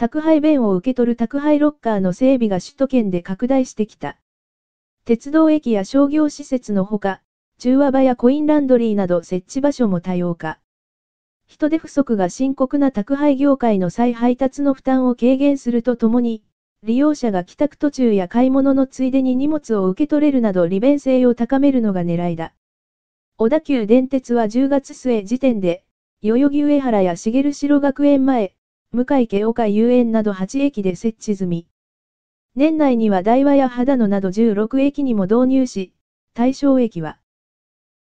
宅配便を受け取る宅配ロッカーの整備が首都圏で拡大してきた。鉄道駅や商業施設のほか、中和場やコインランドリーなど設置場所も多様化。人手不足が深刻な宅配業界の再配達の負担を軽減するとともに、利用者が帰宅途中や買い物のついでに荷物を受け取れるなど利便性を高めるのが狙いだ。小田急電鉄は10月末時点で、代々木上原や茂城学園前、向井家岡遊園など8駅で設置済み。年内には台和や秦野など16駅にも導入し、対象駅は、